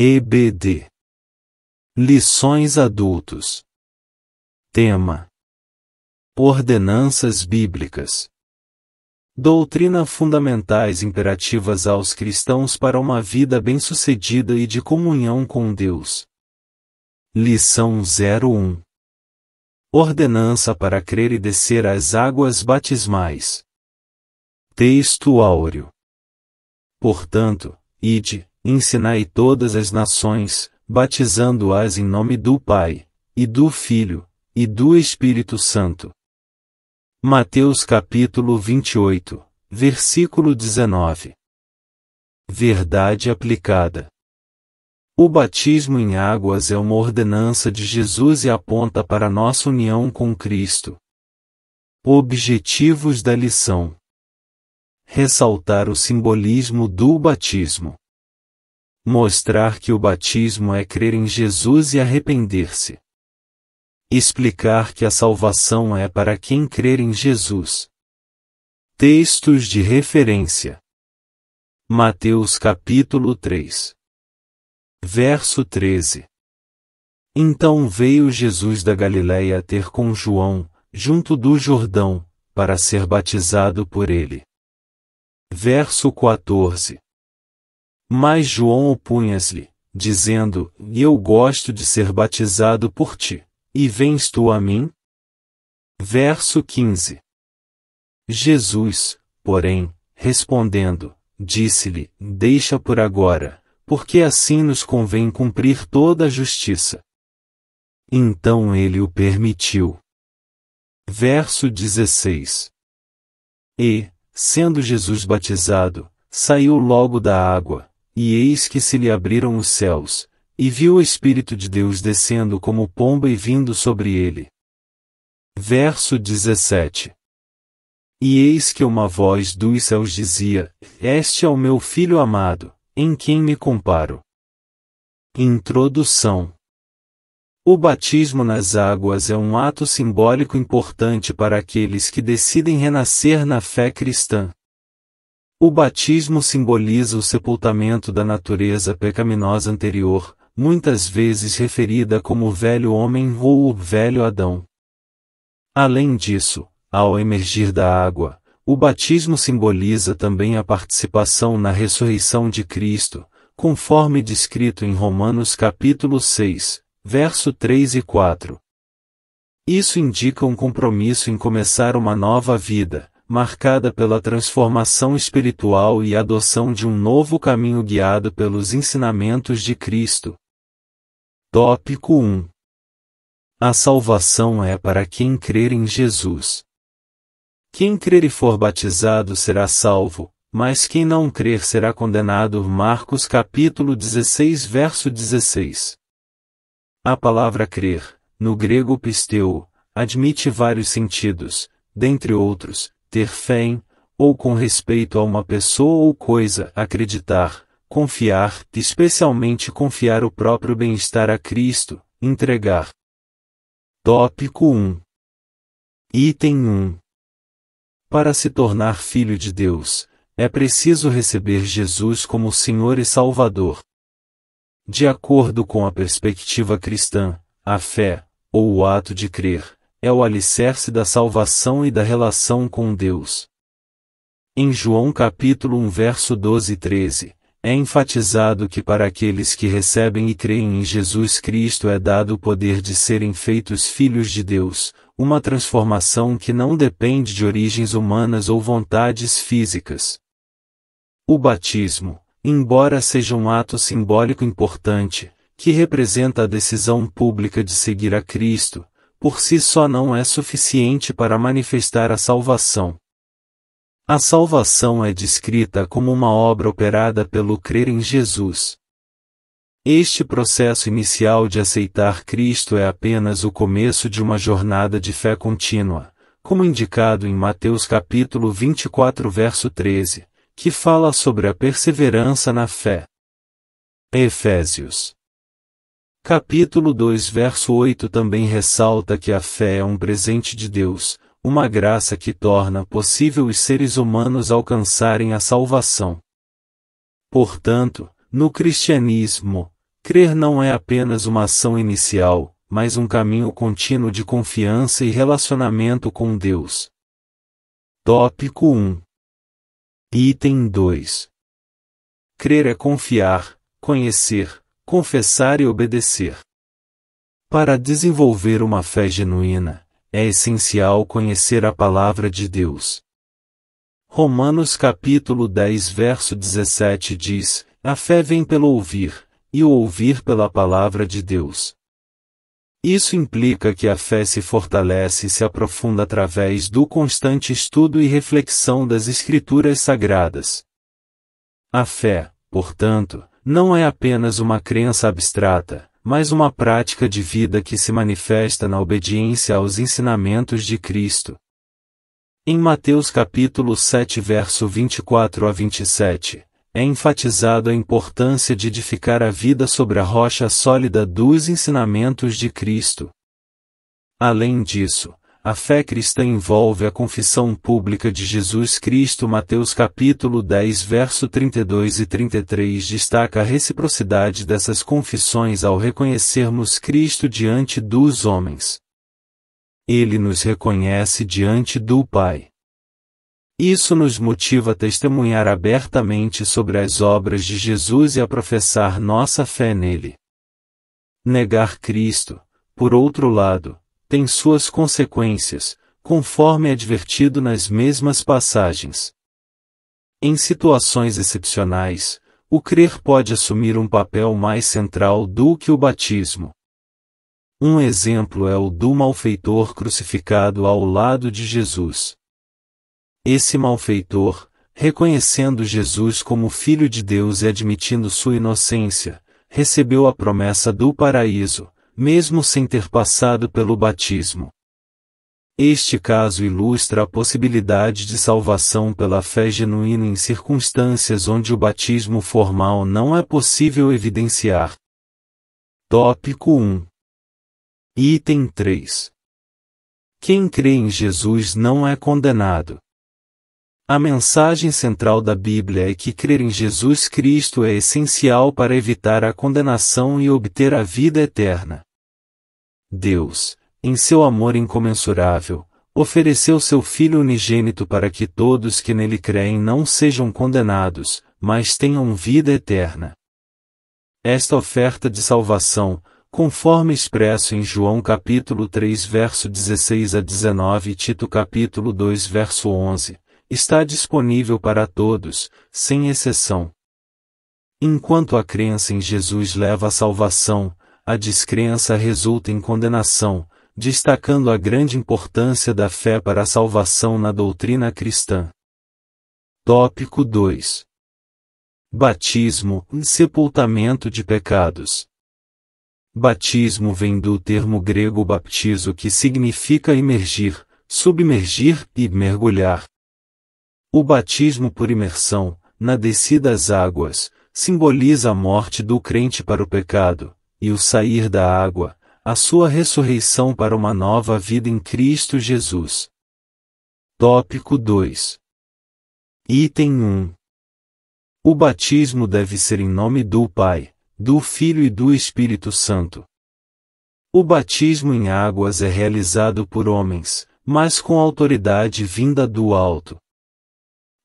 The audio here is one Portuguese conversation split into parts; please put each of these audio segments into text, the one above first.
EBD Lições adultos Tema Ordenanças bíblicas Doutrina fundamentais imperativas aos cristãos para uma vida bem-sucedida e de comunhão com Deus. Lição 01 Ordenança para crer e descer às águas batismais. Texto áureo. Portanto, ide, ensinai todas as nações, batizando-as em nome do Pai, e do Filho, e do Espírito Santo. Mateus capítulo 28, versículo 19. Verdade aplicada. O batismo em águas é uma ordenança de Jesus e aponta para nossa união com Cristo. Objetivos da lição: ressaltar o simbolismo do batismo. Mostrar que o batismo é crer em Jesus e arrepender-se. Explicar que a salvação é para quem crer em Jesus. Textos de referência. Mateus capítulo 3. Verso 13. Então veio Jesus da Galiléia ter com João, junto do Jordão, para ser batizado por ele. Verso 14. Mas João opunha-se-lhe, dizendo: Eu gosto de ser batizado por ti, e vens tu a mim? Verso 15. Jesus, porém, respondendo, disse-lhe: Deixa por agora, porque assim nos convém cumprir toda a justiça. Então ele o permitiu. Verso 16. E, sendo Jesus batizado, saiu logo da água, e eis que se lhe abriram os céus, e viu o Espírito de Deus descendo como pomba e vindo sobre ele. Verso 17 E eis que uma voz dos céus dizia: Este é o meu filho amado, em quem me comparo. Introdução O batismo nas águas é um ato simbólico importante para aqueles que decidem renascer na fé cristã. O batismo simboliza o sepultamento da natureza pecaminosa anterior, muitas vezes referida como o velho homem ou o velho Adão. Além disso, ao emergir da água, o batismo simboliza também a participação na ressurreição de Cristo, conforme descrito em Romanos capítulo 6, verso 3 e 4. Isso indica um compromisso em começar uma nova vida, marcada pela transformação espiritual e adoção de um novo caminho guiado pelos ensinamentos de Cristo. Tópico 1 A salvação é para quem crer em Jesus. Quem crer e for batizado será salvo, mas quem não crer será condenado. Marcos capítulo 16, verso 16. A palavra crer, no grego pisteu, admite vários sentidos, dentre outros, ter fé em, ou com respeito a uma pessoa ou coisa, acreditar, confiar, especialmente confiar o próprio bem-estar a Cristo, entregar. Tópico 1. Item 1. Para se tornar filho de Deus, é preciso receber Jesus como Senhor e Salvador. De acordo com a perspectiva cristã, a fé, ou o ato de crer, é o alicerce da salvação e da relação com Deus. Em João capítulo 1 verso 12 e 13, é enfatizado que para aqueles que recebem e creem em Jesus Cristo é dado o poder de serem feitos filhos de Deus, uma transformação que não depende de origens humanas ou vontades físicas. O batismo, embora seja um ato simbólico importante, que representa a decisão pública de seguir a Cristo, por si só não é suficiente para manifestar a salvação. A salvação é descrita como uma obra operada pelo crer em Jesus. Este processo inicial de aceitar Cristo é apenas o começo de uma jornada de fé contínua, como indicado em Mateus capítulo 24 verso 13, que fala sobre a perseverança na fé. Efésios Capítulo 2 verso 8 também ressalta que a fé é um presente de Deus, uma graça que torna possível os seres humanos alcançarem a salvação. Portanto, no cristianismo, crer não é apenas uma ação inicial, mas um caminho contínuo de confiança e relacionamento com Deus. Tópico 1 Item 2 Crer é confiar, conhecer, confessar e obedecer. Para desenvolver uma fé genuína, é essencial conhecer a palavra de Deus. Romanos capítulo 10 verso 17 diz: A fé vem pelo ouvir, e o ouvir pela palavra de Deus. Isso implica que a fé se fortalece e se aprofunda através do constante estudo e reflexão das Escrituras Sagradas. A fé, portanto, não é apenas uma crença abstrata, mas uma prática de vida que se manifesta na obediência aos ensinamentos de Cristo. Em Mateus capítulo 7 verso 24 a 27, é enfatizado a importância de edificar a vida sobre a rocha sólida dos ensinamentos de Cristo. Além disso, a fé cristã envolve a confissão pública de Jesus Cristo. Mateus capítulo 10, verso 32 e 33 destaca a reciprocidade dessas confissões ao reconhecermos Cristo diante dos homens. Ele nos reconhece diante do Pai. Isso nos motiva a testemunhar abertamente sobre as obras de Jesus e a professar nossa fé nele. Negar Cristo, por outro lado, tem suas consequências, conforme é advertido nas mesmas passagens. Em situações excepcionais, o crer pode assumir um papel mais central do que o batismo. Um exemplo é o do malfeitor crucificado ao lado de Jesus. Esse malfeitor, reconhecendo Jesus como Filho de Deus e admitindo sua inocência, recebeu a promessa do paraíso, mesmo sem ter passado pelo batismo. Este caso ilustra a possibilidade de salvação pela fé genuína em circunstâncias onde o batismo formal não é possível evidenciar. Tópico 1 Item 3 Quem crê em Jesus não é condenado. A mensagem central da Bíblia é que crer em Jesus Cristo é essencial para evitar a condenação e obter a vida eterna. Deus, em seu amor incomensurável, ofereceu seu Filho unigênito para que todos que nele creem não sejam condenados, mas tenham vida eterna. Esta oferta de salvação, conforme expresso em João capítulo 3 verso 16 a 19 e Tito capítulo 2 verso 11, está disponível para todos, sem exceção. Enquanto a crença em Jesus leva à salvação, a descrença resulta em condenação, destacando a grande importância da fé para a salvação na doutrina cristã. Tópico 2 Batismo sepultamento de pecados. Batismo vem do termo grego baptizo que significa imergir, submergir e mergulhar. O batismo por imersão, na descida às águas, simboliza a morte do crente para o pecado, e o sair da água, a sua ressurreição para uma nova vida em Cristo Jesus. Tópico 2 Item 1 O batismo deve ser em nome do Pai, do Filho e do Espírito Santo. O batismo em águas é realizado por homens, mas com autoridade vinda do alto.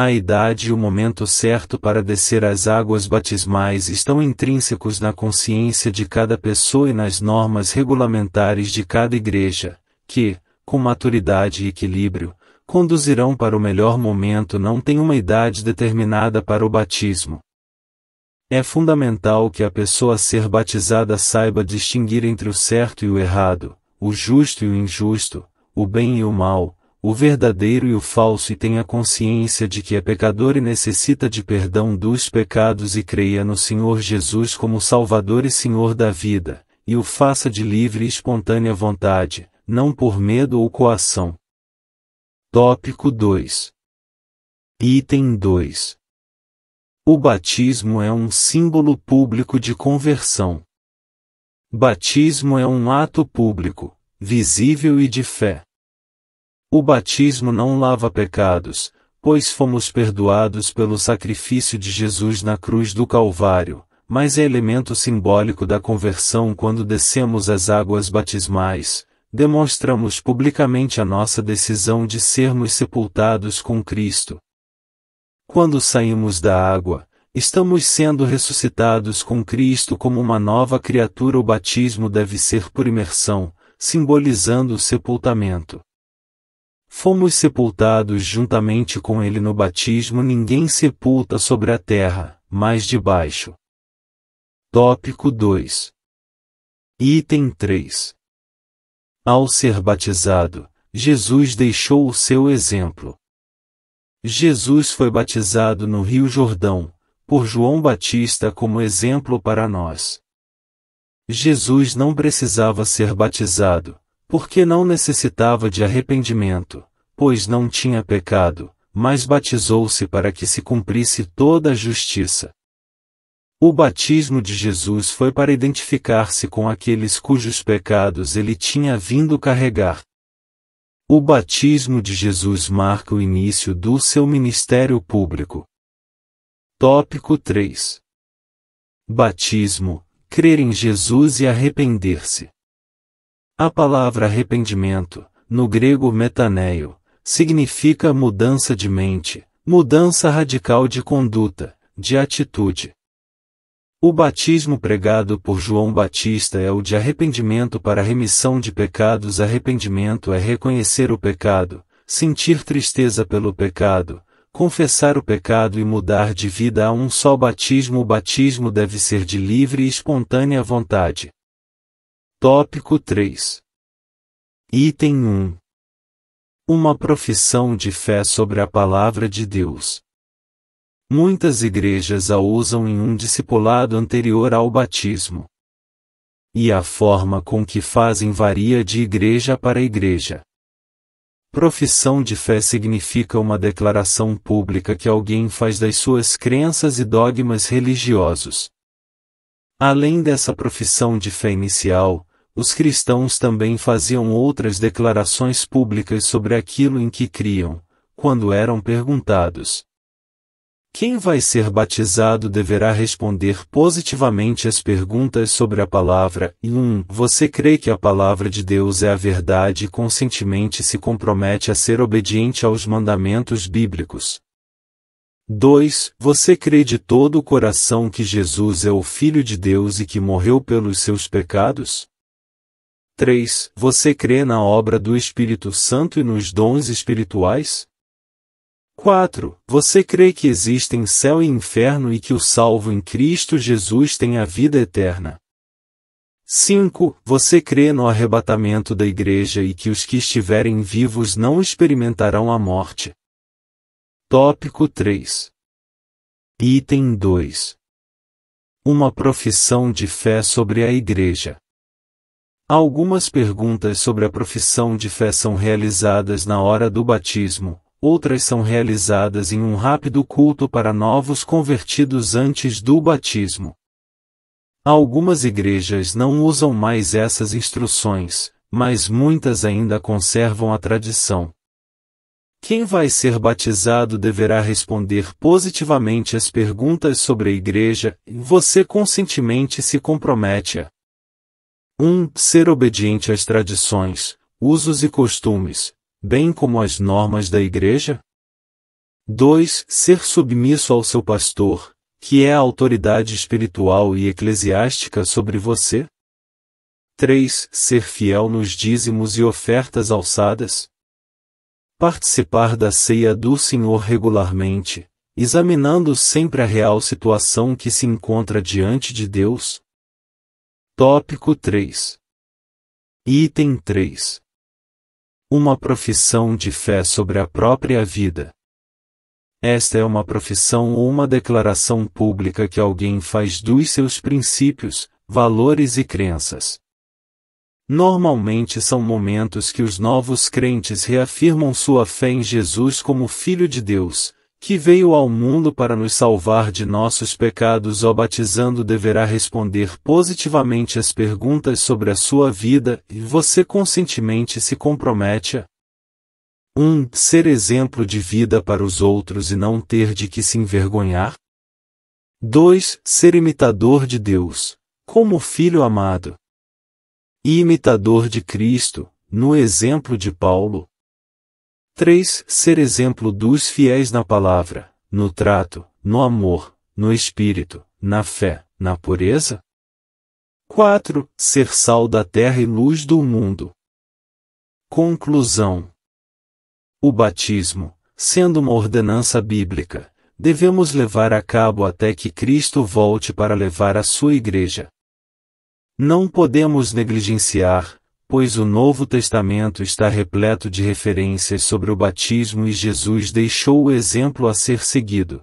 A idade e o momento certo para descer às águas batismais estão intrínsecos na consciência de cada pessoa e nas normas regulamentares de cada igreja, que, com maturidade e equilíbrio, conduzirão para o melhor momento não tem uma idade determinada para o batismo. É fundamental que a pessoa a ser batizada saiba distinguir entre o certo e o errado, o justo e o injusto, o bem e o mal, o verdadeiro e o falso e tenha consciência de que é pecador e necessita de perdão dos pecados e creia no Senhor Jesus como Salvador e Senhor da vida, e o faça de livre e espontânea vontade, não por medo ou coação. Tópico 2 Item 2 O batismo é um símbolo público de conversão. Batismo é um ato público, visível e de fé o batismo não lava pecados, pois fomos perdoados pelo sacrifício de Jesus na cruz do Calvário, mas é elemento simbólico da conversão quando descemos as águas batismais, demonstramos publicamente a nossa decisão de sermos sepultados com Cristo. Quando saímos da água, estamos sendo ressuscitados com Cristo como uma nova criatura. O batismo deve ser por imersão, simbolizando o sepultamento. Fomos sepultados juntamente com ele no batismo, ninguém sepulta sobre a terra, mas debaixo. Tópico 2. Item 3. Ao ser batizado, Jesus deixou o seu exemplo. Jesus foi batizado no Rio Jordão, por João Batista como exemplo para nós. Jesus não precisava ser batizado, porque não necessitava de arrependimento, pois não tinha pecado, mas batizou-se para que se cumprisse toda a justiça. O batismo de Jesus foi para identificar-se com aqueles cujos pecados ele tinha vindo carregar. O batismo de Jesus marca o início do seu ministério público. Tópico 3 Batismo Crer em Jesus e arrepender-se. A palavra arrependimento, no grego metaneio, significa mudança de mente, mudança radical de conduta, de atitude. O batismo pregado por João Batista é o de arrependimento para remissão de pecados. Arrependimento é reconhecer o pecado, sentir tristeza pelo pecado, confessar o pecado e mudar de vida a um só batismo. O batismo deve ser de livre e espontânea vontade. Tópico 3. Item 1. Uma profissão de fé sobre a palavra de Deus. Muitas igrejas a usam em um discipulado anterior ao batismo. E a forma com que fazem varia de igreja para igreja. Profissão de fé significa uma declaração pública que alguém faz das suas crenças e dogmas religiosos. Além dessa profissão de fé inicial, os cristãos também faziam outras declarações públicas sobre aquilo em que criam, quando eram perguntados. Quem vai ser batizado deverá responder positivamente às perguntas sobre a palavra e 1. Um, você crê que a palavra de Deus é a verdade e conscientemente se compromete a ser obediente aos mandamentos bíblicos. 2. Você crê de todo o coração que Jesus é o Filho de Deus e que morreu pelos seus pecados? 3. Você crê na obra do Espírito Santo e nos dons espirituais? 4. Você crê que existem céu e inferno e que o salvo em Cristo Jesus tem a vida eterna? 5. Você crê no arrebatamento da Igreja e que os que estiverem vivos não experimentarão a morte? Tópico 3. Item 2. Uma profissão de fé sobre a Igreja. Algumas perguntas sobre a profissão de fé são realizadas na hora do batismo, outras são realizadas em um rápido culto para novos convertidos antes do batismo. Algumas igrejas não usam mais essas instruções, mas muitas ainda conservam a tradição. Quem vai ser batizado deverá responder positivamente às perguntas sobre a igreja, e você conscientemente se compromete a 1. Ser obediente às tradições, usos e costumes, bem como às normas da Igreja? 2. Ser submisso ao seu pastor, que é a autoridade espiritual e eclesiástica sobre você? 3. Ser fiel nos dízimos e ofertas alçadas? Participar da ceia do Senhor regularmente, examinando sempre a real situação que se encontra diante de Deus? Tópico 3. Item 3. Uma profissão de fé sobre a própria vida. Esta é uma profissão ou uma declaração pública que alguém faz dos seus princípios, valores e crenças. Normalmente são momentos que os novos crentes reafirmam sua fé em Jesus como Filho de Deus, que veio ao mundo para nos salvar de nossos pecados, ao batizando deverá responder positivamente às perguntas sobre a sua vida e você conscientemente se compromete a 1. Um, ser exemplo de vida para os outros e não ter de que se envergonhar. 2. Ser imitador de Deus, como filho amado. E imitador de Cristo, no exemplo de Paulo, 3. Ser exemplo dos fiéis na palavra, no trato, no amor, no espírito, na fé, na pureza. 4. Ser sal da terra e luz do mundo. Conclusão: O batismo, sendo uma ordenança bíblica, devemos levar a cabo até que Cristo volte para levar a sua igreja. Não podemos negligenciar, pois o Novo Testamento está repleto de referências sobre o batismo e Jesus deixou o exemplo a ser seguido.